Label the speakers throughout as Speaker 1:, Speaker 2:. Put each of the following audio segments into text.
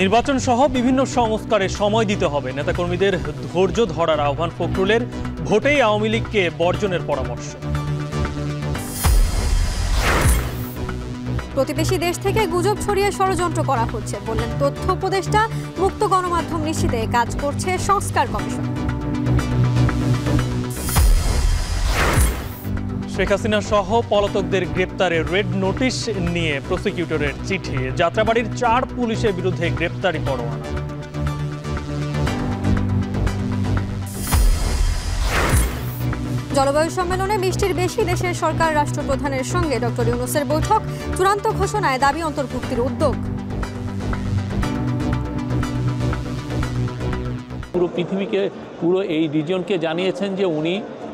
Speaker 1: নির্বাচন সহ বিভিন্ন সংস্কারে সময় দিতে হবে নেতাকর্মীদের ধৈর্য ধরার আহ্বান ফখরুলের ভোটেই আওয়ামী লীগকে বর্জনের পরামর্শ
Speaker 2: প্রতিবেশী দেশ থেকে গুজব ছড়িয়ে ষড়যন্ত্র করা হচ্ছে বললেন তথ্য উপদেষ্টা মুক্ত গণমাধ্যম নিশ্চিতে কাজ করছে সংস্কার কমিশন
Speaker 1: শেখ হাসিনা সহ পলাতকদের গ্রেপ্তারে রেড নোটিশ নিয়ে প্রসিকিউটরের চিঠি যাত্রাবাড়ির চার পুলিশের বিরুদ্ধে গ্রেপ্তারি পরোয়ানা
Speaker 2: জলবায়ু সম্মেলনে মিষ্টির বেশি দেশের সরকার রাষ্ট্রপ্রধানের সঙ্গে ডক্টর ইউনুসের বৈঠক চূড়ান্ত ঘোষণায় দাবি অন্তর্ভুক্তির উদ্যোগ
Speaker 1: পুরো পৃথিবীকে পুরো এই রিজনকে জানিয়েছেন যে উনি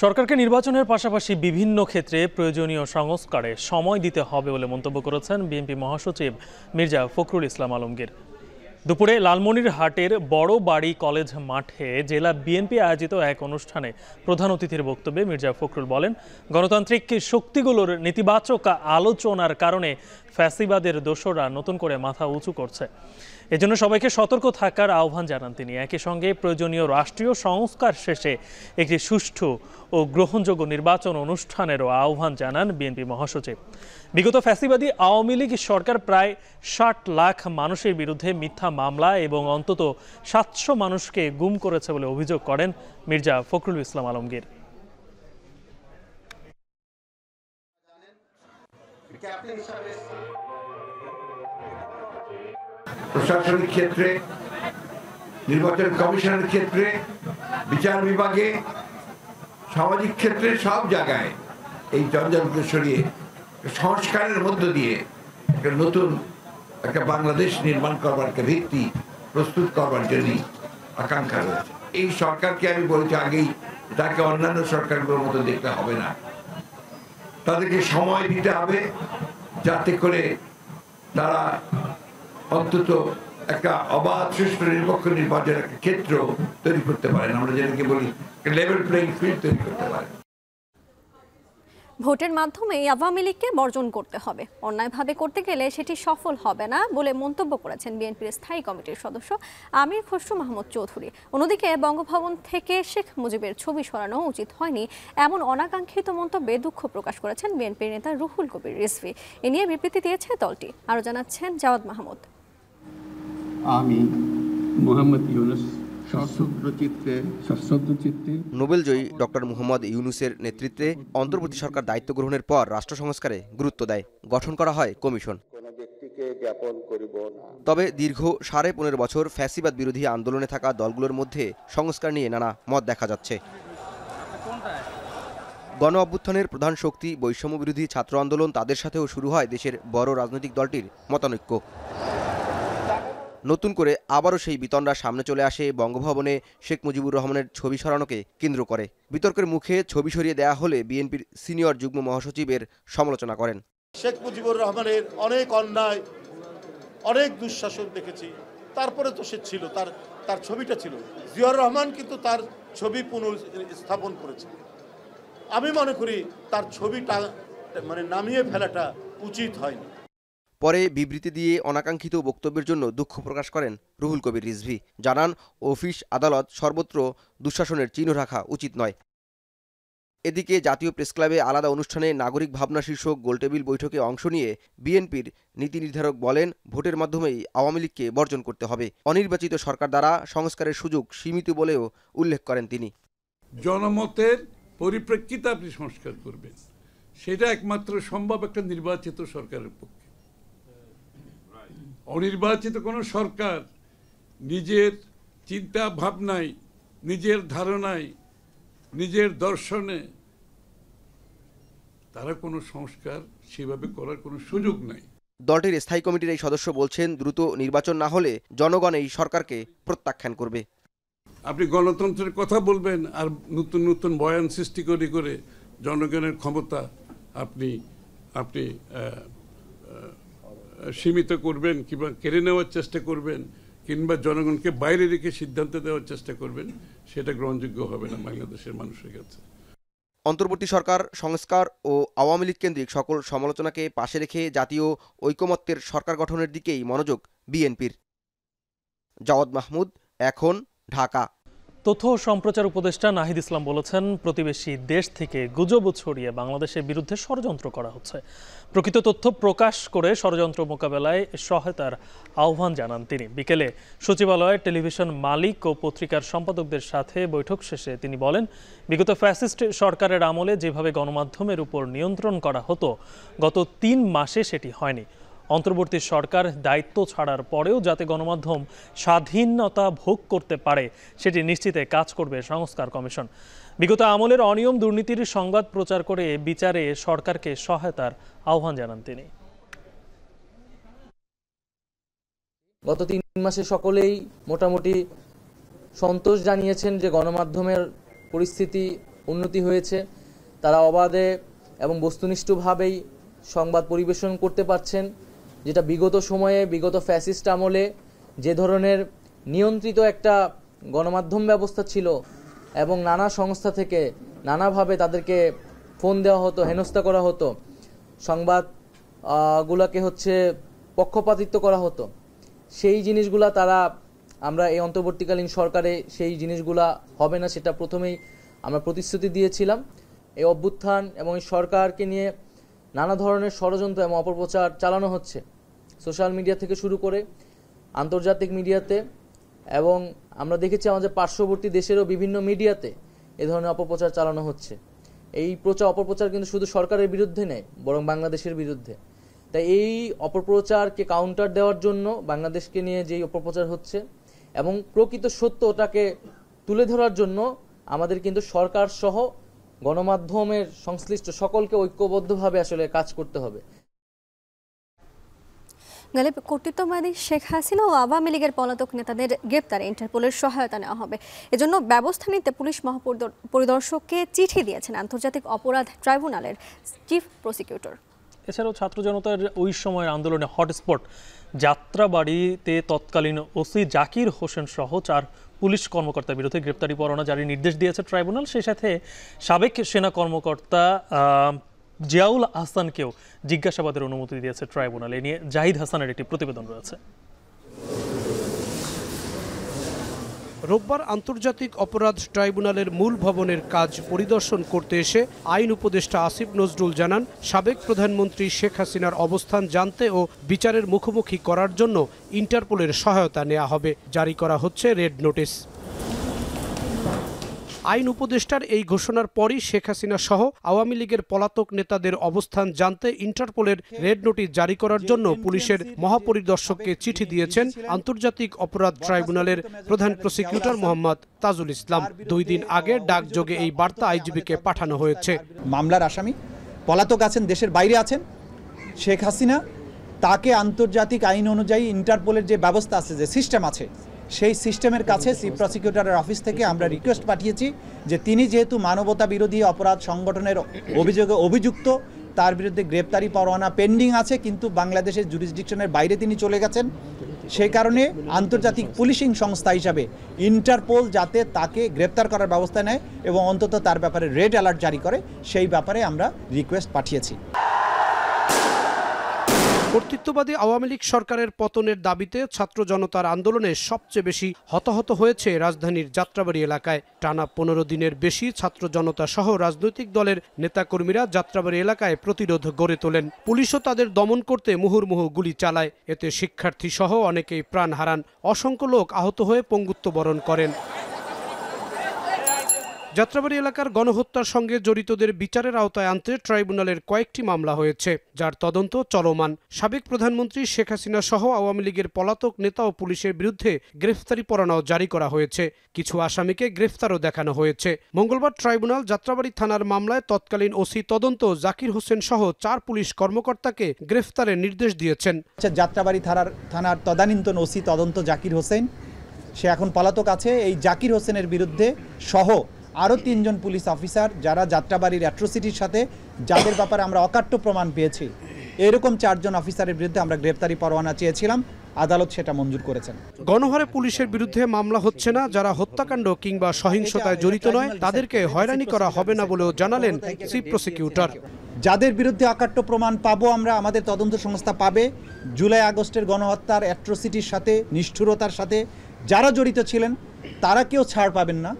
Speaker 1: সরকারকে নির্বাচনের পাশাপাশি বিভিন্ন ক্ষেত্রে প্রয়োজনীয় সংস্কারে সময় দিতে হবে বলে মন্তব্য করেছেন বিএনপি মহাসচিব মির্জা ফখরুল ইসলাম আলমগীর দুপুরে লালমনির হাটের বড় বাড়ি কলেজ মাঠে জেলা বিএনপি আয়োজিত এক অনুষ্ঠানে প্রধান অতিথির বক্তব্যে মির্জা ফখরুল বলেন গণতান্ত্রিক শক্তিগুলোর নেতিবাচক আলোচনার কারণে ফ্যাসিবাদের দোষরা নতুন করে মাথা উঁচু করছে এজন্য সবাইকে সতর্ক থাকার আহ্বান জানান তিনি একই সঙ্গে প্রয়োজনীয় রাষ্ট্রীয় সংস্কার শেষে একটি সুষ্ঠু ও গ্রহণযোগ্য নির্বাচন অনুষ্ঠানেরও আহ্বান জানান বিএনপি মহাসচিব বিগত ফ্যাসিবাদী আওয়ামী লীগ সরকার প্রায় ষাট লাখ মানুষের বিরুদ্ধে মিথ্যা মামলা এবং অন্তত সাতশো মানুষকে গুম করেছে বলে অভিযোগ করেন মির্জা ফখরুল ইসলাম আলমগীর
Speaker 3: ক্যাপ্টেন হিসাবে
Speaker 4: প্রশাসনিক ক্ষেত্রে নির্বাচন কমিশনের ক্ষেত্রে বিচার বিভাগে সামাজিক ক্ষেত্রে সব জায়গায় এই জঞ্জালকে সরিয়ে সংস্কারের মধ্য দিয়ে একটা নতুন একটা বাংলাদেশ নির্মাণ করবার একটা ভিত্তি প্রস্তুত করবার জন্যই আকাঙ্ক্ষা রয়েছে এই সরকারকে আমি বলছি আগেই তাকে অন্যান্য সরকারগুলোর মতো দেখতে হবে না তাদেরকে সময় দিতে হবে যাতে করে তারা অন্তত একটা অবাধ সুষ্ঠু নিরপেক্ষ নির্বাচনের একটা ক্ষেত্র তৈরি করতে পারেন আমরা যেটাকে বলি লেভেল প্লেইং ফিল্ড তৈরি করতে পারেন
Speaker 2: ভোটের মাধ্যমে আওয়ামী লীগকে বর্জন করতে হবে অন্যায়ভাবে করতে গেলে সেটি সফল হবে না বলে মন্তব্য করেছেন বিএনপির স্থায়ী কমিটির সদস্য আমির খসরু মাহমুদ চৌধুরী অন্যদিকে বঙ্গভবন থেকে শেখ মুজিবের ছবি সরানো উচিত হয়নি এমন অনাকাঙ্ক্ষিত মন্তব্যে দুঃখ প্রকাশ করেছেন বিএনপির নেতা রুহুল কবির রিসভি এ নিয়ে বিবৃতি দিয়েছে দলটি আরও জানাচ্ছেন জাওয়াদ মাহমুদ
Speaker 4: আমি মোহাম্মদ ইউনুস
Speaker 3: নোবেলজয়ী ডক্টর মোহাম্মদ ইউনুসের নেতৃত্বে অন্তর্বর্তী সরকার দায়িত্ব গ্রহণের পর রাষ্ট্র সংস্কারে গুরুত্ব দেয় গঠন করা হয় কমিশন তবে দীর্ঘ সাড়ে পনেরো বছর ফ্যাসিবাদ বিরোধী আন্দোলনে থাকা দলগুলোর মধ্যে সংস্কার নিয়ে নানা মত দেখা যাচ্ছে গণ অভ্যুত্থানের প্রধান শক্তি বৈষম্য বিরোধী ছাত্র আন্দোলন তাদের সাথেও শুরু হয় দেশের বড় রাজনৈতিক দলটির মতানৈক্য নতুন করে আবারও সেই বিতণ্ডা সামনে চলে আসে বঙ্গভবনে শেখ মুজিবুর রহমানের ছবি সরানোকে কেন্দ্র করে বিতর্কের মুখে ছবি সরিয়ে দেয়া হলে বিএনপির সিনিয়র যুগ্ম মহাসচিবের সমালোচনা করেন
Speaker 5: শেখ মুজিবুর রহমানের অনেক অন্যায় অনেক দুঃশাসন দেখেছি তারপরে তো সে ছিল তার তার ছবিটা ছিল জিয়র রহমান কিন্তু তার ছবি পুনঃস্থাপন করেছে আমি মনে করি তার ছবিটা মানে নামিয়ে ফেলাটা উচিত হয়নি
Speaker 3: পরে বিবৃতি দিয়ে অনাকাঙ্ক্ষিত বক্তব্যের জন্য দুঃখ প্রকাশ করেন রুহুল কবির রিজভি জানান অফিস আদালত সর্বত্র দুঃশাসনের চিহ্ন রাখা উচিত নয় এদিকে জাতীয় প্রেসক্লাবে আলাদা অনুষ্ঠানে নাগরিক ভাবনা শীর্ষক গোলটেবিল বৈঠকে অংশ নিয়ে বিএনপির নীতি নির্ধারক বলেন ভোটের মাধ্যমেই আওয়ামী লীগকে বর্জন করতে হবে অনির্বাচিত সরকার দ্বারা সংস্কারের সুযোগ সীমিত বলেও উল্লেখ করেন তিনি
Speaker 4: জনমতের পরিপ্রেক্ষিতে আপনি সংস্কার করবেন সেটা একমাত্র সম্ভব একটা নির্বাচিত সরকারের পক্ষে অনির্বাচিত কোনো সরকার নিজের চিন্তা ভাবনায় নিজের ধারণায় নিজের দর্শনে তারা কোনো সংস্কার সেভাবে করার কোনো সুযোগ নাই
Speaker 3: দলটির স্থায়ী কমিটির এই সদস্য বলছেন দ্রুত নির্বাচন না হলে জনগণ এই সরকারকে প্রত্যাখ্যান
Speaker 4: করবে আপনি গণতন্ত্রের কথা বলবেন আর নতুন নতুন বয়ান সৃষ্টি করে করে জনগণের ক্ষমতা আপনি আপনি সীমিত করবেন কিংবা কেড়ে নেওয়ার চেষ্টা করবেন কিংবা জনগণকে বাইরে রেখে সিদ্ধান্ত দেওয়ার চেষ্টা করবেন সেটা গ্রহণযোগ্য হবে না বাংলাদেশের মানুষের কাছে
Speaker 3: অন্তর্বর্তী সরকার সংস্কার ও আওয়ামী লীগ কেন্দ্রিক সকল সমালোচনাকে পাশে রেখে জাতীয় ঐকমত্যের সরকার গঠনের দিকেই মনোযোগ বিএনপির জাওয়াদ মাহমুদ এখন ঢাকা
Speaker 1: তথ্য সম্প্রচার উপদেষ্টা নাহিদ ইসলাম বলেছেন প্রতিবেশী দেশ থেকে গুজব ছড়িয়ে বাংলাদেশের বিরুদ্ধে ষড়যন্ত্র করা হচ্ছে প্রকৃত তথ্য প্রকাশ করে ষড়যন্ত্র মোকাবেলায় সহায়তার আহ্বান জানান তিনি বিকেলে সচিবালয়ে টেলিভিশন মালিক ও পত্রিকার সম্পাদকদের সাথে বৈঠক শেষে তিনি বলেন বিগত ফ্যাসিস্ট সরকারের আমলে যেভাবে গণমাধ্যমের উপর নিয়ন্ত্রণ করা হতো গত তিন মাসে সেটি হয়নি অন্তর্বর্তী সরকার দায়িত্ব ছাড়ার পরেও যাতে গণমাধ্যম স্বাধীনতা ভোগ করতে পারে সেটি নিশ্চিতে কাজ করবে সংস্কার কমিশন বিগত আমলের অনিয়ম দুর্নীতির সংবাদ প্রচার করে বিচারে সরকারকে সহায়তার আহ্বান জানান তিনি গত তিন
Speaker 6: মাসে সকলেই মোটামুটি সন্তোষ জানিয়েছেন যে গণমাধ্যমের পরিস্থিতি উন্নতি হয়েছে তারা অবাধে এবং বস্তুনিষ্ঠভাবেই সংবাদ পরিবেশন করতে পারছেন যেটা বিগত সময়ে বিগত ফ্যাসিস্ট আমলে যে ধরনের নিয়ন্ত্রিত একটা গণমাধ্যম ব্যবস্থা ছিল এবং নানা সংস্থা থেকে নানাভাবে তাদেরকে ফোন দেওয়া হতো হেনস্থা করা হতো সংবাদ গুলাকে হচ্ছে পক্ষপাতিত্ব করা হতো সেই জিনিসগুলা তারা আমরা এই অন্তর্বর্তীকালীন সরকারে সেই জিনিসগুলা হবে না সেটা প্রথমেই আমরা প্রতিশ্রুতি দিয়েছিলাম এই অভ্যুত্থান এবং এই সরকারকে নিয়ে নানা ধরনের ষড়যন্ত্র এবং অপপ্রচার চালানো হচ্ছে সোশ্যাল মিডিয়া থেকে শুরু করে আন্তর্জাতিক মিডিয়াতে এবং আমরা দেখেছি আমাদের পার্শ্ববর্তী দেশেরও বিভিন্ন মিডিয়াতে এ ধরনের অপপ্রচার চালানো হচ্ছে এই প্রচার অপপ্রচার কিন্তু শুধু সরকারের বিরুদ্ধে নেই বরং বাংলাদেশের বিরুদ্ধে তাই এই অপপ্রচারকে কাউন্টার দেওয়ার জন্য বাংলাদেশকে নিয়ে যেই অপপ্রচার হচ্ছে এবং প্রকৃত সত্য ওটাকে তুলে ধরার জন্য আমাদের কিন্তু সরকার সহ গণমাধ্যমের সংশ্লিষ্ট সকলকে ঐক্যবদ্ধভাবে আসলে কাজ করতে
Speaker 2: হবে গেলে কর্তৃত্ববাদী শেখ হাসিনা ও আওয়ামী লীগের পলাতক নেতাদের গ্রেপ্তারে ইন্টারপোলের সহায়তা নেওয়া হবে এজন্য ব্যবস্থা নিতে পুলিশ মহাপরিদর্শককে চিঠি দিয়েছেন আন্তর্জাতিক অপরাধ ট্রাইব্যুনালের চিফ প্রসিকিউটর
Speaker 1: এছাড়াও ছাত্র জনতার ওই সময়ের আন্দোলনে হটস্পট যাত্রাবাড়িতে তৎকালীন ওসি জাকির হোসেন সহ চার পুলিশ কর্মকর্তার বিরুদ্ধে গ্রেপ্তারি পরোয়ানা জারির নির্দেশ দিয়েছে ট্রাইব্যুনাল সেই সাথে সাবেক সেনা কর্মকর্তা জিয়াউল আহসানকেও জিজ্ঞাসাবাদের অনুমতি দিয়েছে ট্রাইব্যুনাল এ নিয়ে জাহিদ হাসানের একটি প্রতিবেদন রয়েছে রোববার আন্তর্জাতিক অপরাধ ট্রাইব্যুনালের মূল
Speaker 7: ভবনের কাজ পরিদর্শন করতে এসে আইন উপদেষ্টা আসিফ নজরুল জানান সাবেক প্রধানমন্ত্রী শেখ হাসিনার অবস্থান জানতে ও বিচারের মুখোমুখি করার জন্য ইন্টারপোলের সহায়তা নেওয়া হবে জারি করা হচ্ছে রেড নোটিশ আইন উপদেষ্টার এই ঘোষণার পরই শেখ হাসিনা সহ আওয়ামী লীগের পলাতক নেতাদের অবস্থান জানতে ইন্টারপোলের রেড নোটিশ জারি করার জন্য পুলিশের মহাপরিদর্শককে চিঠি দিয়েছেন আন্তর্জাতিক অপরাধ ট্রাইব্যুনালের প্রধান প্রসিকিউটর মোহাম্মদ তাজুল ইসলাম দুই দিন আগে ডাকযোগে
Speaker 5: এই বার্তা আইজিবিকে পাঠানো হয়েছে মামলার আসামি পলাতক আছেন দেশের বাইরে আছেন শেখ হাসিনা তাকে আন্তর্জাতিক আইন অনুযায়ী ইন্টারপোলের যে ব্যবস্থা আছে যে সিস্টেম আছে সেই সিস্টেমের কাছে চিফ প্রসিকিউটরের অফিস থেকে আমরা রিকোয়েস্ট পাঠিয়েছি যে তিনি যেহেতু মানবতা বিরোধী অপরাধ সংগঠনের অভিযোগে অভিযুক্ত তার বিরুদ্ধে গ্রেপ্তারি পরোয়ানা পেন্ডিং আছে কিন্তু বাংলাদেশের জুরিসডিকশনের বাইরে তিনি চলে গেছেন সেই কারণে আন্তর্জাতিক পুলিশিং সংস্থা হিসাবে ইন্টারপোল যাতে তাকে গ্রেপ্তার করার ব্যবস্থা নেয় এবং অন্তত তার ব্যাপারে রেড অ্যালার্ট জারি করে সেই ব্যাপারে আমরা রিকোয়েস্ট পাঠিয়েছি কর্তৃত্ববাদী আওয়ামী লীগ সরকারের পতনের দাবিতে ছাত্র জনতার
Speaker 7: আন্দোলনে সবচেয়ে বেশি হতাহত হয়েছে রাজধানীর যাত্রাবাড়ি এলাকায় টানা পনেরো দিনের বেশি ছাত্র জনতা সহ রাজনৈতিক দলের নেতাকর্মীরা যাত্রাবাড়ি এলাকায় প্রতিরোধ গড়ে তোলেন পুলিশও তাদের দমন করতে মুহুর্মুহু গুলি চালায় এতে শিক্ষার্থী সহ অনেকেই প্রাণ হারান অসংখ্য লোক আহত হয়ে পঙ্গুত্ব বরণ করেন যাত্রাবাড়ি এলাকার গণহত্যার সঙ্গে জড়িতদের বিচারের আওতায় আনতে ট্রাইব্যুনালের কয়েকটি মামলা হয়েছে যার তদন্ত চলমান সাবেক প্রধানমন্ত্রী শেখ হাসিনা সহ আওয়ামী লীগের পলাতক নেতা ও পুলিশের বিরুদ্ধে গ্রেফতারি পরানাও জারি করা হয়েছে কিছু আসামিকে গ্রেফতারও দেখানো হয়েছে মঙ্গলবার ট্রাইব্যুনাল যাত্রাবাড়ি থানার মামলায় তৎকালীন ওসি তদন্ত জাকির হোসেন সহ চার পুলিশ
Speaker 5: কর্মকর্তাকে গ্রেফতারের নির্দেশ দিয়েছেন আচ্ছা, যাত্রাবাড়ি থানার থানার তদানীন্তন ওসি তদন্ত জাকির হোসেন সে এখন পলাতক আছে এই জাকির হোসেনের বিরুদ্ধে সহ আরও তিনজন পুলিশ অফিসার যারা যাত্রাবাড়ির অ্যাট্রোসিটির সাথে যাদের ব্যাপারে আমরা অকাট্য প্রমাণ পেয়েছি এরকম চারজন অফিসারের বিরুদ্ধে আমরা গ্রেপ্তারি পরোয়ানা চেয়েছিলাম আদালত সেটা মঞ্জুর করেছেন
Speaker 7: গণহারে পুলিশের বিরুদ্ধে মামলা হচ্ছে না যারা হত্যাকাণ্ড কিংবা সহিংসতায় জড়িত নয় তাদেরকে
Speaker 5: হয়রানি করা হবে না বলেও জানালেন চিফ প্রসিকিউটর যাদের বিরুদ্ধে অকাট্য প্রমাণ পাবো আমরা আমাদের তদন্ত সংস্থা পাবে জুলাই আগস্টের গণহত্যার অ্যাট্রোসিটির সাথে নিষ্ঠুরতার সাথে যারা জড়িত ছিলেন তারা কেউ ছাড় পাবেন না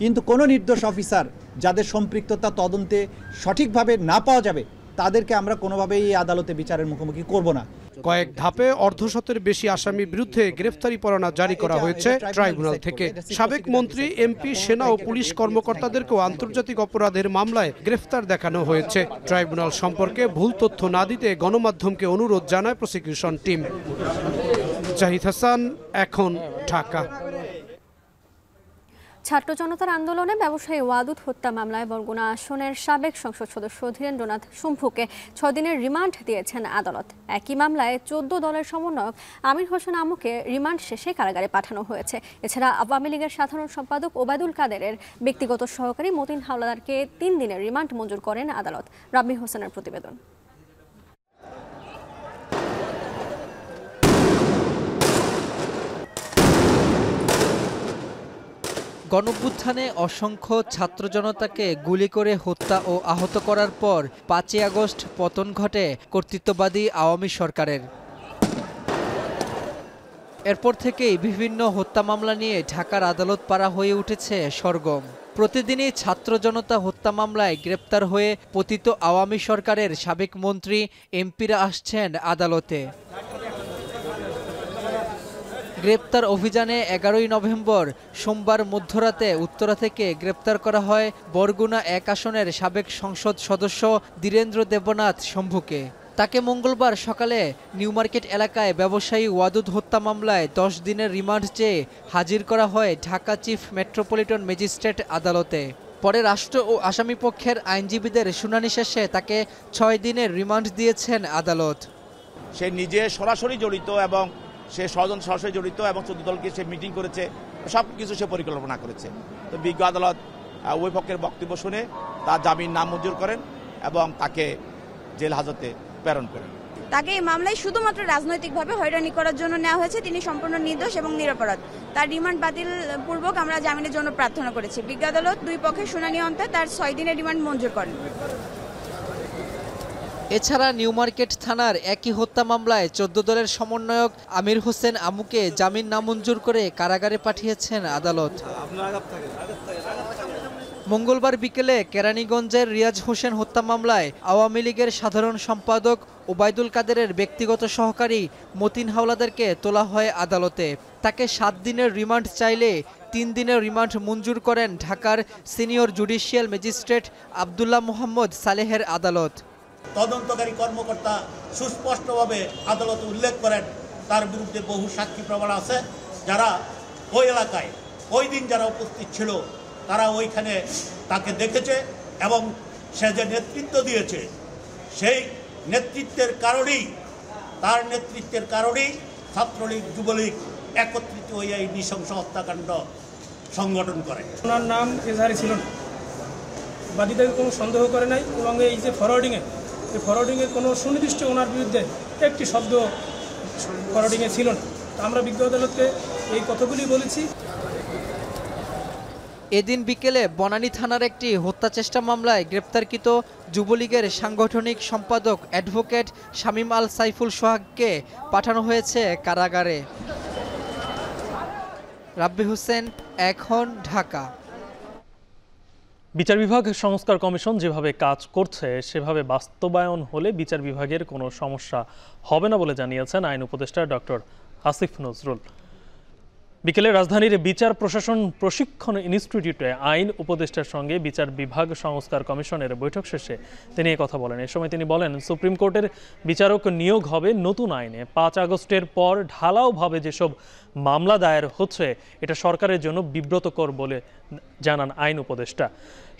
Speaker 5: কিন্তু কোনো নির্দোষ অফিসার যাদের সম্পৃক্ততা তদন্তে সঠিকভাবে না পাওয়া যাবে তাদেরকে আমরা কোনোভাবেই এই আদালতে বিচারের মুখোমুখি করব না কয়েক ধাপে অর্ধশতের বেশি আসামির বিরুদ্ধে গ্রেফতারি
Speaker 7: পরোয়ানা জারি করা হয়েছে ট্রাইব্যুনাল থেকে সাবেক মন্ত্রী এমপি সেনা ও পুলিশ কর্মকর্তাদেরকেও আন্তর্জাতিক অপরাধের মামলায় গ্রেফতার দেখানো হয়েছে ট্রাইব্যুনাল সম্পর্কে ভুল তথ্য না দিতে গণমাধ্যমকে অনুরোধ জানায় প্রসিকিউশন টিম জাহিদ হাসান এখন ঢাকা
Speaker 2: ছাত্র জনতার আন্দোলনে ব্যবসায়ী ওয়াদুদ হত্যা মামলায় বরগুনা আসনের সাবেক সংসদ সদস্য ধীরেন্দ্রনাথ শম্ভুকে ছদিনের রিমান্ড দিয়েছেন আদালত একই মামলায় চোদ্দ দলের সমন্বয়ক আমির হোসেন আমুকে রিমান্ড শেষে কারাগারে পাঠানো হয়েছে এছাড়া আওয়ামী লীগের সাধারণ সম্পাদক ওবায়দুল কাদেরের ব্যক্তিগত সহকারী মতিন হাওলাদারকে তিন দিনের রিমান্ড মঞ্জুর করেন আদালত রাব্বি হোসেনের প্রতিবেদন
Speaker 8: গণভ্যুত্থানে অসংখ্য ছাত্র জনতাকে গুলি করে হত্যা ও আহত করার পর পাঁচই আগস্ট পতন ঘটে কর্তৃত্ববাদী আওয়ামী সরকারের এরপর থেকেই বিভিন্ন হত্যা মামলা নিয়ে ঢাকার আদালত পাড়া হয়ে উঠেছে সরগম প্রতিদিনই ছাত্র জনতা হত্যা মামলায় গ্রেপ্তার হয়ে পতিত আওয়ামী সরকারের সাবেক মন্ত্রী এমপিরা আসছেন আদালতে গ্রেপ্তার অভিযানে এগারোই নভেম্বর সোমবার মধ্যরাতে উত্তরা থেকে গ্রেপ্তার করা হয় বরগুনা এক আসনের সাবেক সংসদ সদস্য দীরেন্দ্র দেবনাথ শম্ভুকে তাকে মঙ্গলবার সকালে নিউ মার্কেট এলাকায় ব্যবসায়ী ওয়াদুদ হত্যা মামলায় দশ দিনের রিমান্ড চেয়ে হাজির করা হয় ঢাকা চিফ মেট্রোপলিটন ম্যাজিস্ট্রেট আদালতে পরে রাষ্ট্র ও আসামিপক্ষের আইনজীবীদের শুনানি শেষে তাকে ছয় দিনের রিমান্ড দিয়েছেন আদালত
Speaker 5: সে নিজে সরাসরি জড়িত এবং সে স্বজন সরাসরি জড়িত এবং চোদ্দ দলকে সে মিটিং করেছে সব কিছু সে পরিকল্পনা করেছে তো বিজ্ঞ আদালত ওই পক্ষের বক্তব্য শুনে তার জামিন নাম মঞ্জুর করেন এবং তাকে জেল হাজতে প্রেরণ করেন তাকে এই মামলায় শুধুমাত্র রাজনৈতিকভাবে হয়রানি করার জন্য নেওয়া হয়েছে তিনি সম্পূর্ণ নির্দোষ এবং নিরাপরাধ তার রিমান্ড বাতিল পূর্বক আমরা জামিনের জন্য প্রার্থনা করেছি বিজ্ঞ আদালত দুই পক্ষের শুনানি অন্তে তার ছয় দিনের রিমান্ড মঞ্জুর করেন
Speaker 8: এছাড়া নিউমার্কেট থানার একই হত্যা মামলায় চোদ্দ দলের সমন্বয়ক আমির হোসেন আমুকে জামিন নামঞ্জুর করে কারাগারে পাঠিয়েছেন আদালত মঙ্গলবার বিকেলে কেরানীগঞ্জের রিয়াজ হোসেন হত্যা মামলায় আওয়ামী লীগের সাধারণ সম্পাদক ওবায়দুল কাদেরের ব্যক্তিগত সহকারী মতিন হাওলাদারকে তোলা হয় আদালতে তাকে সাত দিনের রিমান্ড চাইলে তিন দিনের রিমান্ড মঞ্জুর করেন ঢাকার senior judicial magistrate Abdullah Mohammad সালেহের আদালত
Speaker 5: তদন্তকারী কর্মকর্তা সুস্পষ্টভাবে আদালতে উল্লেখ করেন তার বিরুদ্ধে বহু সাক্ষী প্রমাণ আছে যারা ওই এলাকায় ওই দিন যারা উপস্থিত ছিল তারা ওইখানে তাকে দেখেছে এবং সে যে নেতৃত্ব দিয়েছে সেই নেতৃত্বের কারণেই তার নেতৃত্বের কারণেই ছাত্রলীগ যুবলীগ একত্রিত
Speaker 1: হয়ে এই নৃশংস হত্যাকাণ্ড সংগঠন করে ওনার নাম এজাহারি ছিল বাদীদের কোনো সন্দেহ করে নাই এবং এই যে ফরওয়ার্ডিংয়ে ফরওয়ার্ডিংয়ের কোনো সুনির্দিষ্ট ওনার বিরুদ্ধে একটি শব্দ ফরওয়ার্ডিংয়ে ছিল না আমরা বিজ্ঞ আদালতকে
Speaker 8: এই কথাগুলি বলেছি এদিন বিকেলে বনানী থানার একটি হত্যাচেষ্টা মামলায় গ্রেপ্তারকৃত যুবলীগের সাংগঠনিক সম্পাদক অ্যাডভোকেট শামীম আল সাইফুল সোহাগকে পাঠানো হয়েছে কারাগারে রাব্বি হোসেন এখন ঢাকা
Speaker 1: বিচার বিভাগ সংস্কার কমিশন যেভাবে কাজ করছে সেভাবে বাস্তবায়ন হলে বিচার বিভাগের কোনো সমস্যা হবে না বলে জানিয়েছেন আইন উপদেষ্টা ডক্টর আসিফ নজরুল বিকেলে রাজধানীর বিচার প্রশাসন প্রশিক্ষণ ইনস্টিটিউটে আইন উপদেষ্টার সঙ্গে বিচার বিভাগ সংস্কার কমিশনের বৈঠক শেষে তিনি কথা বলেন এ সময় তিনি বলেন সুপ্রিম কোর্টের বিচারক নিয়োগ হবে নতুন আইনে পাঁচ আগস্টের পর ঢালাওভাবে যেসব মামলা দায়ের হচ্ছে এটা সরকারের জন্য বিব্রতকর বলে জানান আইন উপদেষ্টা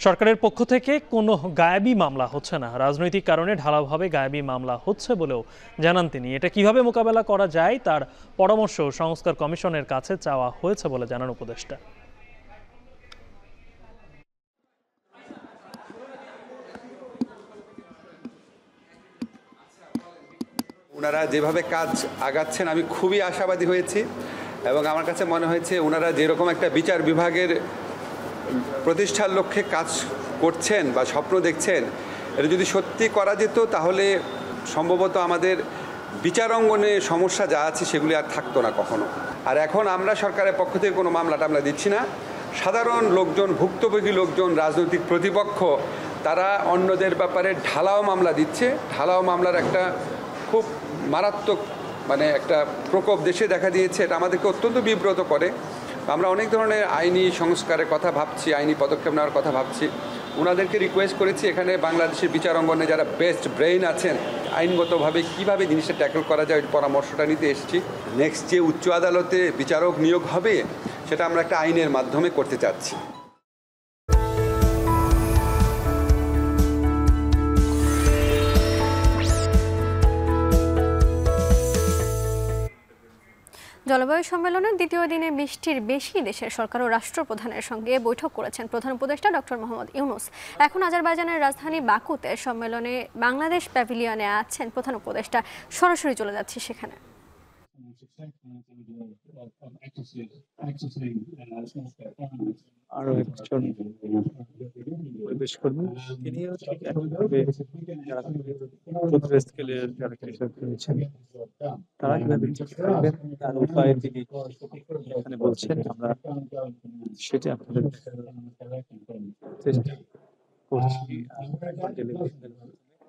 Speaker 1: সরকারের পক্ষ থেকে কোনো গায়েবী মামলা হচ্ছে না রাজনৈতিক কারণে ঢালাভাবে গায়েবী মামলা হচ্ছে বলেও জানান তিনি এটা কিভাবে মোকাবেলা করা যায় তার পরামর্শ সংস্কার কমিশনের কাছে চাওয়া হয়েছে বলে জানান উপদেষ্টা
Speaker 4: ওনারা যেভাবে কাজ আগাচ্ছেন আমি খুবই আশাবাদী হয়েছি এবং আমার কাছে মনে হয়েছে ওনারা যেরকম একটা বিচার বিভাগের প্রতিষ্ঠার লক্ষ্যে কাজ করছেন বা স্বপ্ন দেখছেন এটা যদি সত্যি করা যেত তাহলে সম্ভবত আমাদের বিচার অঙ্গনে সমস্যা যা আছে সেগুলি আর থাকতো না কখনো আর এখন আমরা সরকারের পক্ষ থেকে কোনো মামলা টামলা দিচ্ছি না সাধারণ লোকজন ভুক্তভোগী লোকজন রাজনৈতিক প্রতিপক্ষ তারা অন্যদের ব্যাপারে ঢালাও মামলা দিচ্ছে ঢালাও মামলার একটা খুব মারাত্মক মানে একটা প্রকোপ দেশে দেখা দিয়েছে এটা আমাদেরকে অত্যন্ত বিব্রত করে আমরা অনেক ধরনের আইনি সংস্কারের কথা ভাবছি আইনি পদক্ষেপ নেওয়ার কথা ভাবছি ওনাদেরকে রিকোয়েস্ট করেছি এখানে বাংলাদেশের বিচার অঙ্গনে যারা বেস্ট ব্রেইন আছেন আইনগতভাবে কিভাবে জিনিসটা ট্যাকল করা যায় ওই পরামর্শটা নিতে এসেছি নেক্সট যে উচ্চ আদালতে বিচারক নিয়োগ হবে সেটা আমরা একটা আইনের মাধ্যমে করতে চাচ্ছি
Speaker 2: জলবায়ু সম্মেলনের দ্বিতীয় দিনে বৃষ্টির বেশি দেশের সরকার ও রাষ্ট্রপ্রধানের সঙ্গে বৈঠক করেছেন প্রধান উপদেষ্টা ডক্টর মোহাম্মদ ইউনুস এখন আজারবাইজানের রাজধানী বাকুতে সম্মেলনে বাংলাদেশ প্যাভিলিয়নে আছেন প্রধান উপদেষ্টা সরাসরি চলে যাচ্ছে সেখানে
Speaker 9: আরো একজন পরিবেশ কর্মী
Speaker 1: তিনিও ঠিক
Speaker 4: স্কেলের
Speaker 9: যারা কৃষক রয়েছেন তারা কিভাবে থাকবেন তার উপায় তিনি
Speaker 10: এখানে বলছেন আমরা
Speaker 9: সেটা আপনাদের চেষ্টা
Speaker 10: করছি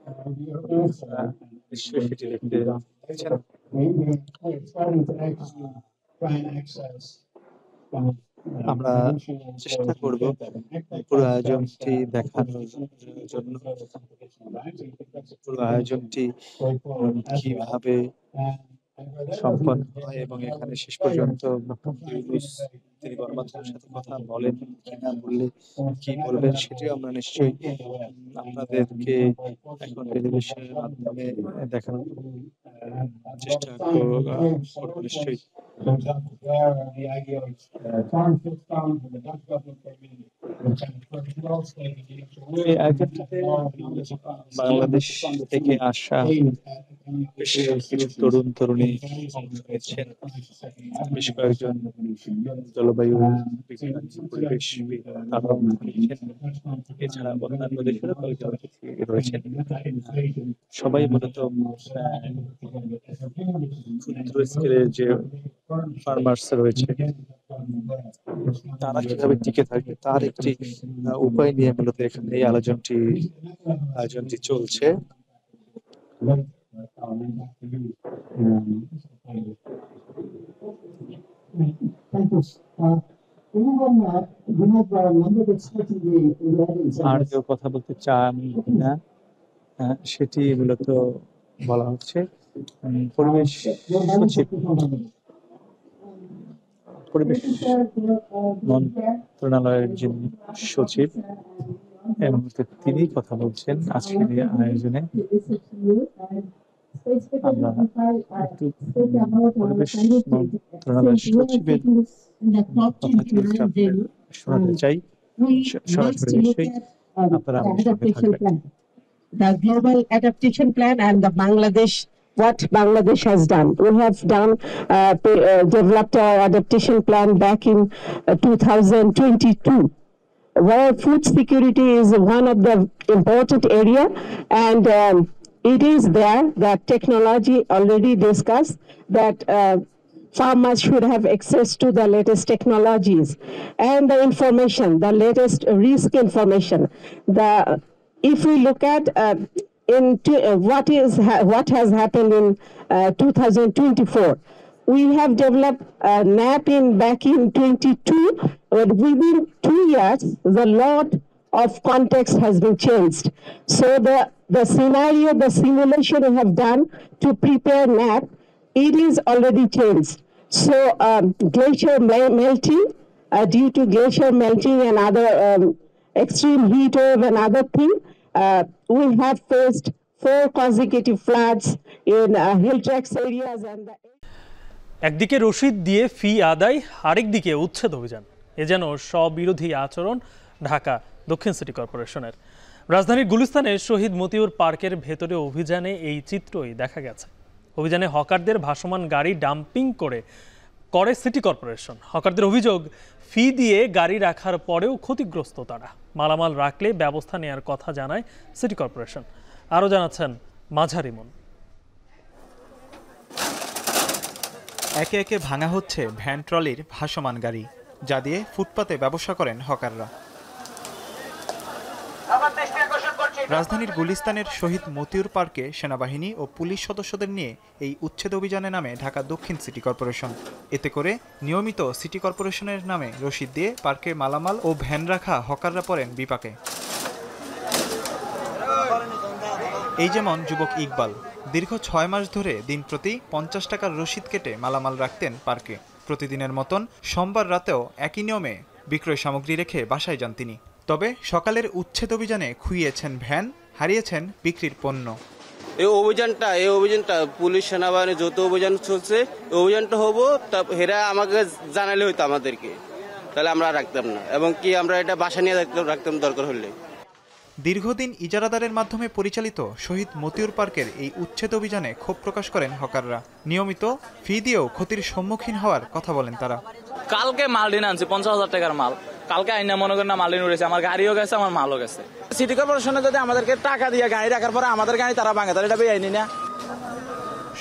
Speaker 10: আমরা
Speaker 9: চেষ্টা করব পুরো আয়োজনটি
Speaker 11: দেখানোর জন্য পুরো আয়োজনটি কিভাবে সম্পন্ন হয় এবং এখানে শেষ পর্যন্ত তিনি গণমাধ্যমের সাথে কথা বলেন কিনা বললে কি বলবেন সেটিও আমরা নিশ্চয়ই আপনাদেরকে এখন টেলিভিশনের মাধ্যমে
Speaker 6: দেখানোর চেষ্টা করবো নিশ্চয়ই
Speaker 10: বাংলাদেশ থেকে আসা তরুণ তরুণী রয়েছেন বেশ কয়েকজন
Speaker 1: জলবায়ু পরিবেশ এছাড়া অন্যান্য কয়েকজন রয়েছেন সবাই মূলত ক্ষুদ্র স্কেলের যে ফার্মার্স রয়েছে
Speaker 10: তারা কিভাবে টিকে থাকে তার একটি উপায় নিয়ে মূলত এখানে এই আলোচনটি আয়োজনটি চলছে আর কেউ কথা বলতে চান
Speaker 12: কিনা
Speaker 11: সেটি মূলত বলা
Speaker 1: হচ্ছে পরিবেশ সচিব পরিবেশ মন্ত্রণালয়ের যিনি সচিব
Speaker 8: এই
Speaker 11: তিনি কথা বলছেন আজকের এই আয়োজনে
Speaker 9: আমরা একটু পরিবেশ মন্ত্রণালয়ের সচিবের শোনাতে চাই সরাসরি সেই
Speaker 10: আপনারা আমাদের সঙ্গে থাকবেন
Speaker 9: The Global Adaptation what Bangladesh has done. We have done uh, uh developed our adaptation plan back in uh, 2022 where food security is one of the important area and um, it is there that technology already discussed that uh, farmers should have access to the latest technologies and the information, the latest risk information. The if we look at uh, in uh, what is what has happened in uh, 2024. We have developed a nap in back in 22, but within two years, the lot of context has been changed. So the the scenario, the simulation we have done to prepare NAP, it is already changed. So um, glacier melting, uh, due to glacier melting and other um, extreme heat wave and other thing, uh, we have faced four consecutive floods in uh, hill tracks areas and
Speaker 1: the একদিকে রশিদ দিয়ে ফি আদায় আরেক দিকে উচ্ছেদ অভিযান এ যেন স্ববিরোধী আচরণ ঢাকা দক্ষিণ সিটি কর্পোরেশনের রাজধানীর গুলিস্তানে শহীদ মতিউর পার্কের ভেতরে অভিযানে এই চিত্রই দেখা গেছে অভিযানে হকারদের ভাসমান গাড়ি ডাম্পিং করে করে সিটি কর্পোরেশন হকারদের অভিযোগ ফি দিয়ে গাড়ি রাখার পরেও ক্ষতিগ্রস্ত তারা মালামাল রাখলে ব্যবস্থা নেয়ার কথা জানায় সিটি কর্পোরেশন আরও জানাচ্ছেন মাঝারিমন একে একে ভাঙা হচ্ছে ভ্যান ট্রলির
Speaker 11: ভাসমান গাড়ি যা দিয়ে ফুটপাতে ব্যবসা করেন হকাররা রাজধানীর গুলিস্তানের শহীদ মতিউর পার্কে সেনাবাহিনী ও পুলিশ সদস্যদের নিয়ে এই উচ্ছেদ অভিযানে নামে ঢাকা দক্ষিণ সিটি কর্পোরেশন এতে করে নিয়মিত সিটি কর্পোরেশনের নামে রশিদ দিয়ে পার্কে মালামাল ও ভ্যান রাখা হকাররা পড়েন বিপাকে এই যেমন যুবক ইকবাল দীর্ঘ ছয় মাস ধরে দিন প্রতি পঞ্চাশ টাকার রশিদ কেটে মালামাল রাখতেন পার্কে প্রতিদিনের মতন সোমবার রাতেও একই নিয়মে বিক্রয় সামগ্রী রেখে বাসায় যান তিনি তবে সকালের উচ্ছেদ অভিযানে খুইয়েছেন ভ্যান হারিয়েছেন বিক্রির পণ্য
Speaker 6: এই অভিযানটা এই অভিযানটা পুলিশ সেনাবাহিনী যৌথ অভিযান চলছে এই অভিযানটা হবো তা হেরা আমাকে
Speaker 7: জানালে হইতো আমাদেরকে তাহলে আমরা রাখতাম না এবং কি আমরা এটা বাসা নিয়ে রাখতাম রাখতাম দরকার হলে
Speaker 11: দীর্ঘদিন ইজারাদারের মাধ্যমে পরিচালিত শহীদ মতিউর পার্কের এই উচ্ছেদ অভিযানে ক্ষোভ প্রকাশ করেন হকাররা নিয়মিত ফি দিয়েও ক্ষতির সম্মুখীন হওয়ার কথা বলেন তারা
Speaker 6: কালকে মাল ডিনে আনছি পঞ্চাশ হাজার টাকার মাল কালকে আইনা মনে করেন মালই উড়েছে আমার গাড়িও গেছে আমার মালও গেছে সিটি কর্পোরেশনে যদি আমাদেরকে টাকা দিয়ে গাড়ি রাখার পরে আমাদের গাড়ি তারা ভাঙে তাহলে এটা বেআইনি না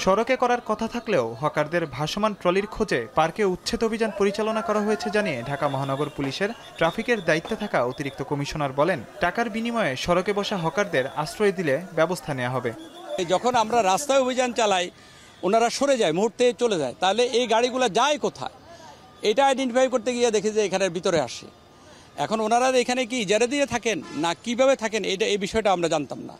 Speaker 11: সড়কে করার কথা থাকলেও হকারদের ভাসমান ট্রলির খোঁজে পার্কে উচ্ছেদ অভিযান পরিচালনা করা হয়েছে জানিয়ে ঢাকা মহানগর পুলিশের ট্রাফিকের দায়িত্বে থাকা অতিরিক্ত কমিশনার বলেন
Speaker 5: টাকার বিনিময়ে সড়কে বসা হকারদের আশ্রয় দিলে ব্যবস্থা নেওয়া হবে যখন আমরা রাস্তায় অভিযান চালাই ওনারা সরে যায় মুহূর্তে চলে যায় তাহলে এই গাড়িগুলো যায় কোথায় এটা আইডেন্টিফাই করতে গিয়ে দেখি যে এখানের ভিতরে আসে এখন ওনারা এখানে কি ইজারা দিয়ে থাকেন না কিভাবে থাকেন এটা এই বিষয়টা আমরা জানতাম না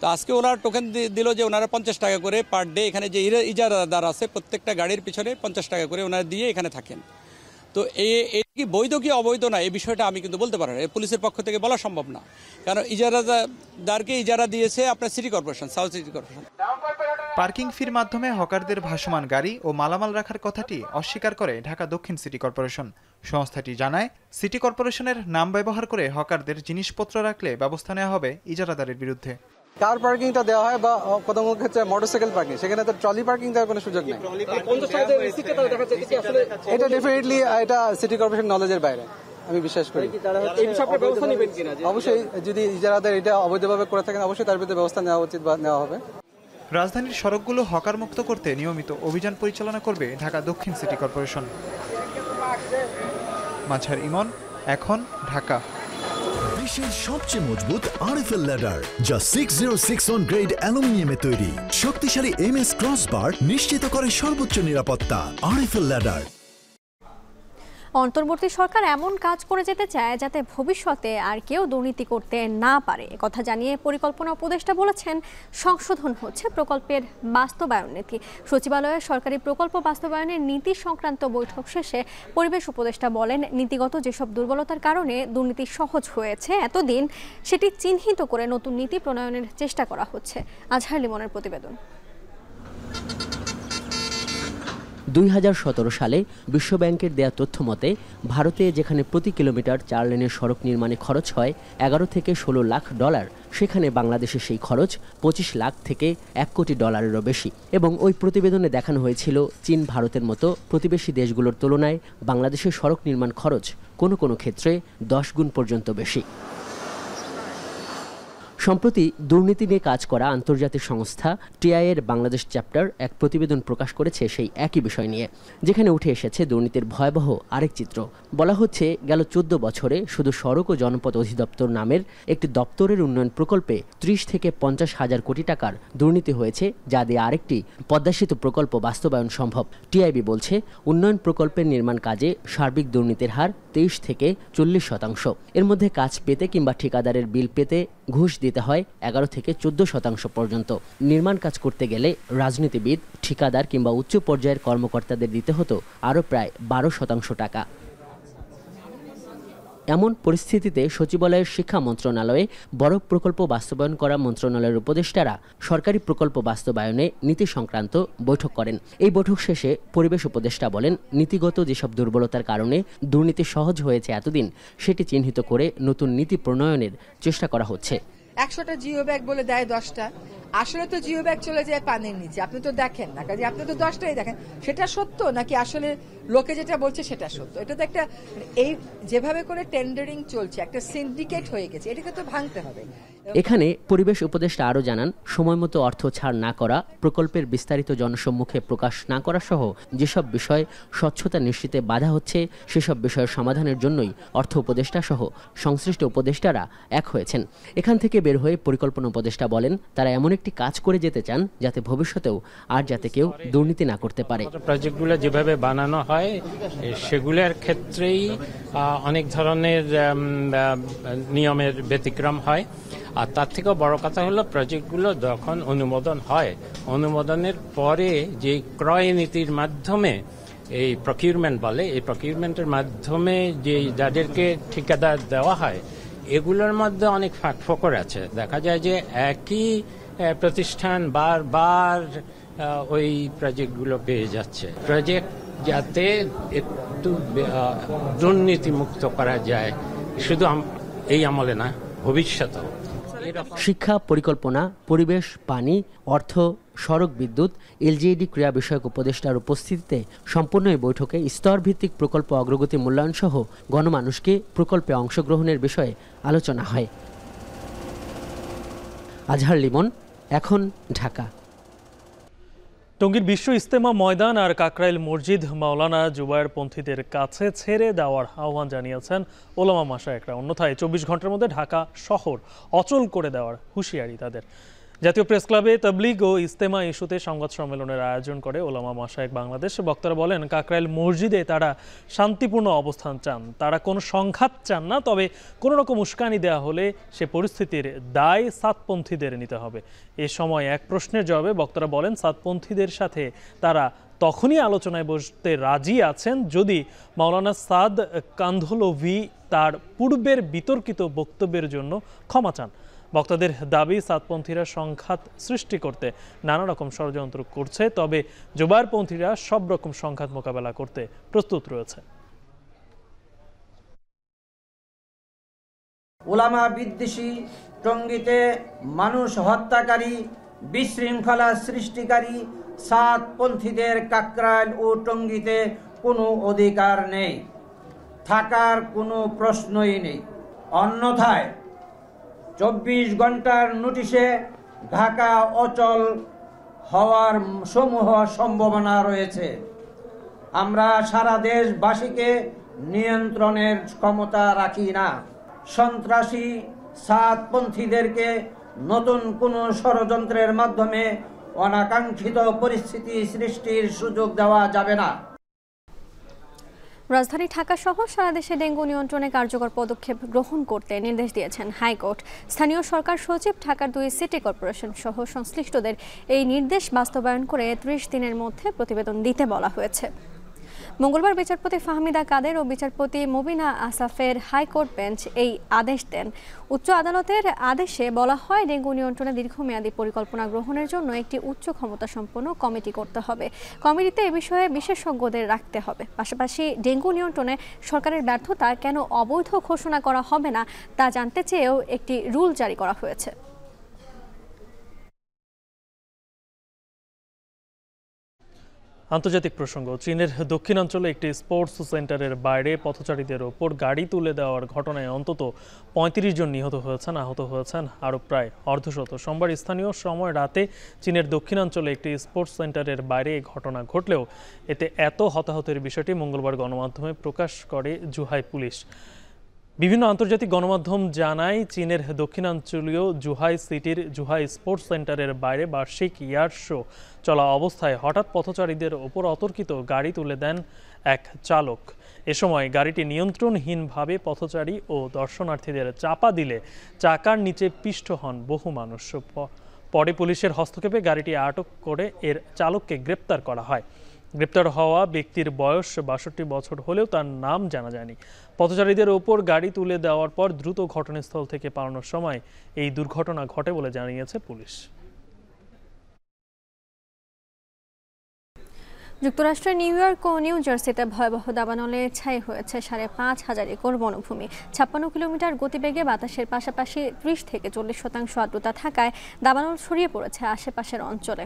Speaker 5: তো আজকে ওনারা টোকেন দিল যে ওনারা পঞ্চাশ টাকা করে পার ডে এখানে যে ইজারাদার আছে প্রত্যেকটা গাড়ির পিছনে পঞ্চাশ টাকা করে ওনারা দিয়ে এখানে থাকেন তো এই কি বৈধ কি অবৈধ না এই বিষয়টা আমি কিন্তু বলতে পারি না পুলিশের পক্ষ থেকে বলা সম্ভব না কারণ ইজারাদারকে ইজারা দিয়েছে আপনার city corporation south city corporation
Speaker 11: parking ফির মাধ্যমে হকারদের ভাসমান গাড়ি ও মালামাল রাখার কথাটি অস্বীকার করে ঢাকা দক্ষিণ সিটি কর্পোরেশন সংস্থাটি জানায় সিটি কর্পোরেশনের নাম ব্যবহার করে হকারদের জিনিসপত্র রাখলে ব্যবস্থা নেওয়া হবে ইজারাদারের বিরুদ্ধে কার পার্কিংটা দেওয়া হয় বা কোথাও ক্ষেত্রে মোটরসাইকেল পার্কিং সেখানে তো ট্রলি পার্কিং দেওয়ার কোনো সুযোগ নেই এটা ডেফিনেটলি এটা সিটি কর্পোরেশন নলেজের বাইরে আমি বিশ্বাস করি অবশ্যই যদি ইজারাদার এটা অবৈধভাবে করে থাকেন অবশ্যই তার বিরুদ্ধে ব্যবস্থা নেওয়া উচিত বা নেওয়া হবে রাজধানীর সড়কগুলো হকারমুক্ত করতে নিয়মিত অভিযান পরিচালনা করবে ঢাকা দক্ষিণ সিটি কর্পোরেশন মাছার ইমন এখন ঢাকা বিশ্বের সবচেয়ে
Speaker 5: মজবুত এল ল্যাডার যা six zero six one grade অ্যালুমিনিয়ামে তৈরি শক্তিশালী এম এস ক্রসবার নিশ্চিত করে সর্বোচ্চ নিরাপত্তা এল ল্যাডার
Speaker 2: অন্তর্বর্তী সরকার এমন কাজ করে যেতে চায় যাতে ভবিষ্যতে আর কেউ দুর্নীতি করতে না পারে কথা জানিয়ে পরিকল্পনা উপদেষ্টা বলেছেন সংশোধন হচ্ছে প্রকল্পের বাস্তবায়ন নীতি সচিবালয়ে সরকারি প্রকল্প বাস্তবায়নের নীতি সংক্রান্ত বৈঠক শেষে পরিবেশ উপদেষ্টা বলেন নীতিগত যেসব দুর্বলতার কারণে দুর্নীতি সহজ হয়েছে এতদিন সেটি চিহ্নিত করে নতুন নীতি প্রণয়নের চেষ্টা করা হচ্ছে আজহার লিমনের প্রতিবেদন
Speaker 12: দুই সালে বিশ্বব্যাংকের দেয়া তথ্য মতে ভারতে যেখানে প্রতি কিলোমিটার চার লেনের সড়ক নির্মাণে খরচ হয় এগারো থেকে ষোলো লাখ ডলার সেখানে বাংলাদেশে সেই খরচ পঁচিশ লাখ থেকে এক কোটি ডলারেরও বেশি এবং ওই প্রতিবেদনে দেখানো হয়েছিল চীন ভারতের মতো প্রতিবেশী দেশগুলোর তুলনায় বাংলাদেশের সড়ক নির্মাণ খরচ কোনো কোনো ক্ষেত্রে দশ গুণ পর্যন্ত বেশি সম্প্রতি দুর্নীতি নিয়ে কাজ করা আন্তর্জাতিক সংস্থা টিআইয়ের বাংলাদেশ চ্যাপ্টার এক প্রতিবেদন প্রকাশ করেছে সেই একই বিষয় নিয়ে যেখানে উঠে এসেছে দুর্নীতির ভয়াবহ আরেক চিত্র বলা হচ্ছে গেল চোদ্দ বছরে শুধু সড়ক ও জনপথ অধিদপ্তর নামের একটি দপ্তরের উন্নয়ন প্রকল্পে ত্রিশ থেকে পঞ্চাশ হাজার কোটি টাকার দুর্নীতি হয়েছে যা দিয়ে আরেকটি পদ্মাসিত প্রকল্প বাস্তবায়ন সম্ভব টিআইবি বলছে উন্নয়ন প্রকল্পের নির্মাণ কাজে সার্বিক দুর্নীতির হার তেইশ থেকে চল্লিশ শতাংশ এর মধ্যে কাজ পেতে কিংবা ঠিকাদারের বিল পেতে ঘুষ দিতে হয় এগারো থেকে চোদ্দ শতাংশ পর্যন্ত নির্মাণ কাজ করতে গেলে রাজনীতিবিদ ঠিকাদার কিংবা উচ্চ পর্যায়ের কর্মকর্তাদের দিতে হতো আরও প্রায় বারো শতাংশ টাকা এমন পরিস্থিতিতে সচিবালয়ের শিক্ষা মন্ত্রণালয়ে বড় প্রকল্প বাস্তবায়ন করা মন্ত্রণালয়ের উপদেষ্টারা সরকারি প্রকল্প বাস্তবায়নে নীতি সংক্রান্ত বৈঠক করেন এই বৈঠক শেষে পরিবেশ উপদেষ্টা বলেন নীতিগত যেসব দুর্বলতার কারণে দুর্নীতি সহজ হয়েছে এতদিন সেটি চিহ্নিত করে নতুন নীতি প্রণয়নের চেষ্টা করা হচ্ছে
Speaker 8: একশোটা জিও ব্যাগ বলে দেয় দশটা আসলে তো জিও ব্যাগ চলে যায় পানির নিচে আপনি তো দেখেন না কাজে আপনি তো দশটাই দেখেন সেটা সত্য নাকি আসলে লোকে যেটা বলছে সেটা সত্য এটা তো একটা মানে এই যেভাবে করে টেন্ডারিং চলছে একটা সিন্ডিকেট হয়ে গেছে এটাকে তো ভাঙতে হবে এখানে
Speaker 12: পরিবেশ উপদেষ্টা আরও জানান সময়মতো অর্থ ছাড় না করা প্রকল্পের বিস্তারিত জনসম্মুখে প্রকাশ না করা সহ যেসব বিষয় স্বচ্ছতা নিশ্চিতে বাধা হচ্ছে সেসব বিষয়ের সমাধানের জন্যই অর্থ উপদেষ্টা সহ সংশ্লিষ্ট উপদেষ্টারা এক হয়েছেন এখান থেকে বের হয়ে পরিকল্পনা উপদেষ্টা বলেন তারা এমন একটি কাজ করে যেতে চান যাতে ভবিষ্যতেও আর যাতে কেউ দুর্নীতি না করতে পারে
Speaker 1: প্রজেক্টগুলো যেভাবে বানানো হয় সেগুলোর ক্ষেত্রেই অনেক ধরনের নিয়মের ব্যতিক্রম হয় আর তার থেকেও বড় কথা হলো প্রজেক্টগুলো যখন অনুমোদন হয় অনুমোদনের পরে যে ক্রয় নীতির মাধ্যমে এই প্রকিউরমেন্ট বলে এই প্রকিউরমেন্টের মাধ্যমে যে যাদেরকে ঠিকাদার দেওয়া হয় এগুলোর মধ্যে অনেক ফাঁক ফকর আছে দেখা যায় যে একই প্রতিষ্ঠান বারবার
Speaker 6: ওই প্রজেক্টগুলো পেয়ে যাচ্ছে প্রজেক্ট যাতে একটু
Speaker 1: দুর্নীতিমুক্ত করা যায় শুধু এই আমলে না
Speaker 12: ভবিষ্যতেও শিক্ষা পরিকল্পনা পরিবেশ পানি অর্থ সড়ক বিদ্যুৎ এলজিইডি ক্রিয়া বিষয়ক উপদেষ্টার উপস্থিতিতে সম্পূর্ণ এই বৈঠকে স্তরভিত্তিক প্রকল্প অগ্রগতি মূল্যায়ন সহ গণমানুষকে প্রকল্পে অংশগ্রহণের বিষয়ে আলোচনা হয় আজহার লিমন এখন ঢাকা
Speaker 1: টঙ্গীর বিশ্ব ইস্তেমা ময়দান আর কাকরাইল মসজিদ মাওলানা জুবায়ের পন্থীদের কাছে ছেড়ে দেওয়ার আহ্বান জানিয়েছেন ওলামা মাসায়করা অন্যথায় চব্বিশ ঘন্টার মধ্যে ঢাকা শহর অচল করে দেওয়ার হুঁশিয়ারি তাদের জাতীয় প্রেস ক্লাবে তবলিগ ও ইস্তেমা ইস্যুতে সংবাদ সম্মেলনের আয়োজন করে ওলামা মাসায়েক বাংলাদেশ বক্তারা বলেন কাকরাইল মসজিদে তারা শান্তিপূর্ণ অবস্থান চান তারা কোনো সংঘাত চান না তবে কোনো রকম উস্কানি দেওয়া হলে সে পরিস্থিতির দায় সাতপন্থীদের নিতে হবে এ সময় এক প্রশ্নের জবাবে বক্তারা বলেন সাতপন্থীদের সাথে তারা তখনই আলোচনায় বসতে রাজি আছেন যদি মাওলানা সাদ কান্ধলভি তার পূর্বের বিতর্কিত বক্তব্যের জন্য ক্ষমা চান বক্তাদের দাবি সাতপন্থীরা সংঘাত সৃষ্টি করতে নানা রকম ষড়যন্ত্র করছে তবে জোবারপন্থীরা সব রকম সংঘাত মোকাবেলা করতে প্রস্তুত রয়েছে
Speaker 3: ওলামা বিদ্বেষী টঙ্গিতে মানুষ হত্যাকারী বিশৃঙ্খলা সৃষ্টিকারী সাতপন্থীদের কাকরাইল ও টঙ্গিতে কোনো অধিকার নেই থাকার কোনো প্রশ্নই নেই অন্যথায় চব্বিশ ঘন্টার নোটিশে ঢাকা অচল হওয়ার সমূহ সম্ভাবনা রয়েছে আমরা সারা দেশবাসীকে নিয়ন্ত্রণের ক্ষমতা রাখি না সন্ত্রাসী সাতপন্থীদেরকে নতুন কোনো ষড়যন্ত্রের মাধ্যমে অনাকাঙ্ক্ষিত পরিস্থিতি সৃষ্টির সুযোগ দেওয়া যাবে না
Speaker 2: রাজধানী সহ সারা দেশে ডেঙ্গু নিয়ন্ত্রণে কার্যকর পদক্ষেপ গ্রহণ করতে নির্দেশ দিয়েছেন হাইকোর্ট স্থানীয় সরকার সচিব ঢাকার দুই সিটি কর্পোরেশন সহ সংশ্লিষ্টদের এই নির্দেশ বাস্তবায়ন করে ত্রিশ দিনের মধ্যে প্রতিবেদন দিতে বলা হয়েছে মঙ্গলবার বিচারপতি ফাহমিদা কাদের ও বিচারপতি মুবিনা আসাফের হাইকোর্ট বেঞ্চ এই আদেশ দেন উচ্চ আদালতের আদেশে বলা হয় ডেঙ্গু নিয়ন্ত্রণে দীর্ঘমেয়াদী পরিকল্পনা গ্রহণের জন্য একটি উচ্চ ক্ষমতা সম্পন্ন কমিটি করতে হবে কমিটিতে এ বিষয়ে বিশেষজ্ঞদের রাখতে হবে পাশাপাশি ডেঙ্গু নিয়ন্ত্রণে সরকারের ব্যর্থতা কেন অবৈধ ঘোষণা করা হবে না তা জানতে চেয়েও একটি রুল জারি করা হয়েছে
Speaker 1: আন্তর্জাতিক প্রসঙ্গ চীনের দক্ষিণাঞ্চলে একটি স্পোর্টস সেন্টারের বাইরে পথচারীদের ওপর গাড়ি তুলে দেওয়ার ঘটনায় অন্তত পঁয়ত্রিশ জন নিহত হয়েছেন আহত হয়েছেন আরও প্রায় অর্ধশত সোমবার স্থানীয় সময় রাতে চীনের দক্ষিণাঞ্চলে একটি স্পোর্টস সেন্টারের বাইরে এই ঘটনা ঘটলেও এতে এত হতাহতের বিষয়টি মঙ্গলবার গণমাধ্যমে প্রকাশ করে জুহাই পুলিশ বিভিন্ন আন্তর্জাতিক গণমাধ্যম জানায় চীনের দক্ষিণাঞ্চলীয় জুহাই সিটির জুহাই স্পোর্টস সেন্টারের বাইরে বার্ষিক ইয়ার শো চলা অবস্থায় হঠাৎ পথচারীদের ওপর অতর্কিত গাড়ি তুলে দেন এক চালক এ সময় গাড়িটি নিয়ন্ত্রণহীনভাবে পথচারী ও দর্শনার্থীদের চাপা দিলে চাকার নিচে পিষ্ট হন বহু মানুষ পরে পুলিশের হস্তক্ষেপে গাড়িটি আটক করে এর চালককে গ্রেপ্তার করা হয় গ্রেপ্তার হওয়া ব্যক্তির বয়স বাষট্টি বছর হলেও তার নাম জানা যায়নি পথচারীদের ওপর গাড়ি তুলে দেওয়ার পর দ্রুত ঘটনাস্থল থেকে পালানোর সময় এই দুর্ঘটনা ঘটে বলে জানিয়েছে পুলিশ
Speaker 2: যুক্তরাষ্ট্রের নিউ ইয়র্ক ও নিউ জার্সিতে ভয়াবহ দাবানলে ছাই হয়েছে সাড়ে পাঁচ হাজার একর বনভূমি ছাপ্পান্ন কিলোমিটার গতিবেগে বাতাসের পাশাপাশি ত্রিশ থেকে চল্লিশ শতাংশ আর্দ্রতা থাকায় দাবানল ছড়িয়ে পড়েছে আশেপাশের অঞ্চলে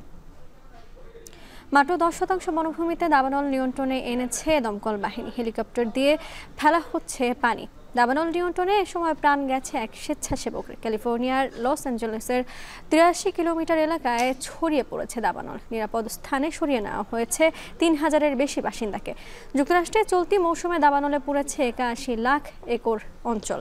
Speaker 2: মাত্র দশ শতাংশ বনভূমিতে দাবানল নিয়ন্ত্রণে এনেছে দমকল বাহিনী হেলিকপ্টার দিয়ে ফেলা হচ্ছে পানি দাবানল নিয়ন্ত্রণে এ সময় প্রাণ গেছে এক স্বেচ্ছাসেবকের ক্যালিফোর্নিয়ার লস অ্যাঞ্জেলেসের তিরাশি কিলোমিটার এলাকায় ছড়িয়ে পড়েছে দাবানল নিরাপদ স্থানে সরিয়ে নেওয়া হয়েছে তিন হাজারের বেশি বাসিন্দাকে যুক্তরাষ্ট্রে চলতি মৌসুমে দাবানলে পড়েছে একাশি লাখ একর অঞ্চল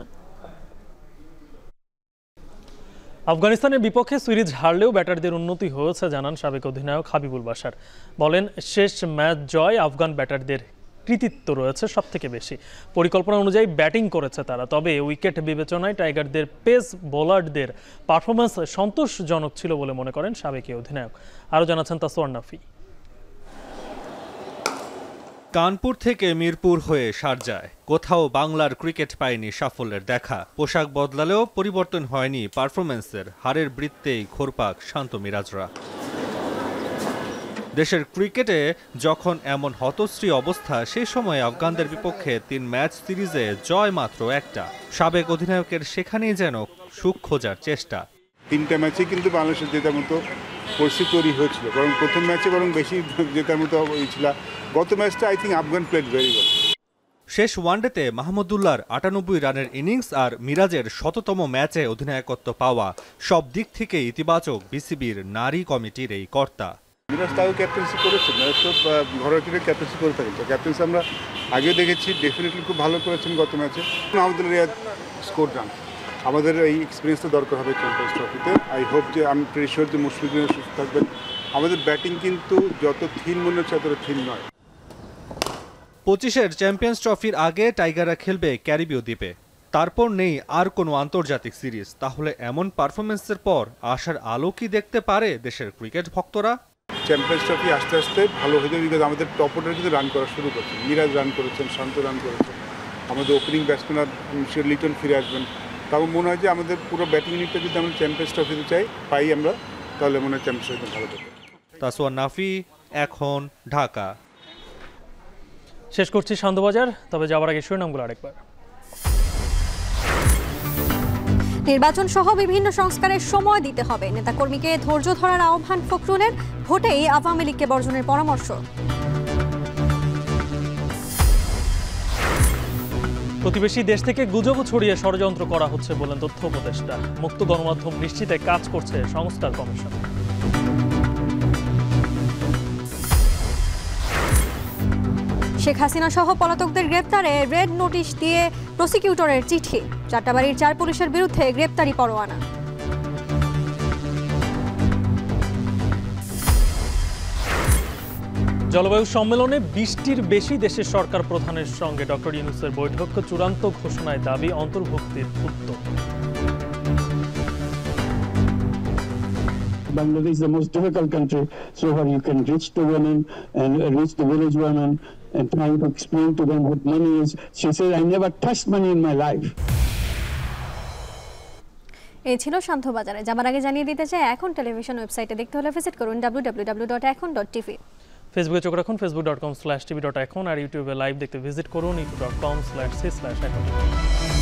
Speaker 1: আফগানিস্তানের বিপক্ষে সিরিজ হারলেও ব্যাটারদের উন্নতি হয়েছে জানান সাবেক অধিনায়ক হাবিবুল বাসার বলেন শেষ ম্যাচ জয় আফগান ব্যাটারদের কৃতিত্ব রয়েছে সব থেকে বেশি পরিকল্পনা অনুযায়ী ব্যাটিং করেছে তারা তবে উইকেট বিবেচনায় টাইগারদের পেস বোলারদের পারফরমেন্স সন্তোষজনক ছিল বলে মনে করেন সাবেক অধিনায়ক আরও জানাচ্ছেন তাসোয়ার নাফি
Speaker 10: কানপুর থেকে মিরপুর হয়ে সারজায় কোথাও বাংলার ক্রিকেট পায়নি সাফল্যের দেখা পোশাক বদলালেও পরিবর্তন হয়নি পারফরমেন্সের হারের বৃত্তেই ঘোরপাক শান্ত মিরাজরা দেশের ক্রিকেটে যখন এমন হতশ্রী অবস্থা সেই সময় আফগানদের বিপক্ষে তিন ম্যাচ সিরিজে জয় মাত্র একটা সাবেক অধিনায়কের সেখানেই যেন সুখ খোঁজার চেষ্টা তিনটা ম্যাচে কিন্তু বাংলাদেশের জেতার মতো পরিস্থিতি তৈরি হয়েছিল বরং প্রথম ম্যাচে বরং বেশি জেতার মতো হয়েছিল গত ম্যাচটা I think Afghan played very well শেষ ওয়ানডেতে মাহমুদুল্লার আটানব্বই রানের ইনিংস আর মিরাজের শততম ম্যাচে অধিনায়কত্ব পাওয়া সব দিক থেকে ইতিবাচক বিসিবির নারী কমিটির এই কর্তা মিরাজ তাও ক্যাপ্টেন্সি করেছেন মিরাজ তো ঘরোয়া টিমে ক্যাপ্টেন্সি করে থাকেন তো ক্যাপ্টেন্সি আমরা আগেও দেখেছি ডেফিনেটলি খুব ভালো করেছেন গত ম্যাচে মাহমুদুল্লাহ রিয়াদ স্কোর রান আমাদের এই এক্সপিরিয়েন্সটা দরকার হবে চ্যাম্পিয়ন্স ট্রফিতে আই হোপ যে আমি প্রেশর যে মুশফিকুর সুস্থ থাকবেন আমাদের ব্যাটিং কিন্তু যত থিন মনে হচ্ছে তত থিন নয় পঁচিশের চ্যাম্পিয়ন্স ট্রফির আগে টাইগাররা খেলবে ক্যারিবীয় দ্বীপে তারপর নেই আর কোনো আন্তর্জাতিক সিরিজ তাহলে এমন পারফরমেন্সের পর আসার আলো কি দেখতে পারে দেশের ক্রিকেট ভক্তরা চ্যাম্পিয়ন্স ট্রফি আস্তে আস্তে ভালো হয়ে যাবে বিকজ আমাদের টপ অর্ডার কিন্তু রান করা শুরু করছে মিরাজ রান করেছেন শান্ত রান করেছেন আমাদের ওপেনিং ব্যাটসম্যান লিটন ফিরে আসবেন তবে মনে হয় যে আমাদের পুরো ব্যাটিং ইউনিটটা যদি আমরা চ্যাম্পিয়ন্স ট্রফি চাই পাই আমরা তাহলে মনে হয় চ্যাম্পিয়ন্স ট্রফি ভালো থাকবে তাসওয়ান
Speaker 1: নাফি এখন ঢাকা শেষ করছি সান্দবাজার তবে যাওয়ার আগে শিরোনামগুলো আরেকবার
Speaker 2: নির্বাচন সহ বিভিন্ন সংস্কারের সময় দিতে হবে নেতাকর্মীকে ধৈর্য ধরার আহ্বান ফখরুলের ভোটেই আওয়ামী লীগকে বর্জনের পরামর্শ
Speaker 1: প্রতিবেশী দেশ থেকে গুজবও ছড়িয়ে ষড়যন্ত্র করা হচ্ছে বলেন তথ্য উপদেষ্টা মুক্ত গণমাধ্যম নিশ্চিতে কাজ করছে সংস্কার কমিশন
Speaker 2: শেখ হাসিনা সহ পলাতকদের গ্রেপ্তারে রেড নোটিশ দিয়ে প্রসিকিউটরের চিঠি চারটাবাড়ির চার পুলিশের বিরুদ্ধে গ্রেপ্তারি পরোয়ানা
Speaker 1: জলবায়ু সম্মেলনে বৃষ্টির বেশি দেশের সরকার প্রধানের সঙ্গে ডক্টর ইউনুসের বৈঠক চূড়ান্ত ঘোষণায় দাবি অন্তর্ভুক্তির উত্তর Bangladesh is the most difficult country. So far,
Speaker 9: you
Speaker 4: can reach the women and reach the village women and try to explain to them what money is. She says, I never touched money in my life.
Speaker 2: এই ছিল শান্ত বাজারে যাবার আগে জানিয়ে দিতে চাই এখন television ওয়েবসাইটে দেখতে হলে ভিজিট করুন W W W dot Ekhon dot TV
Speaker 1: ফেসবুকে চোখ রাখুন Facebook dot com slash TV dot Ekhon আর ইউটিউবে লাইভ দেখতে ভিজিট করুন YouTube dot com slash C slash এখন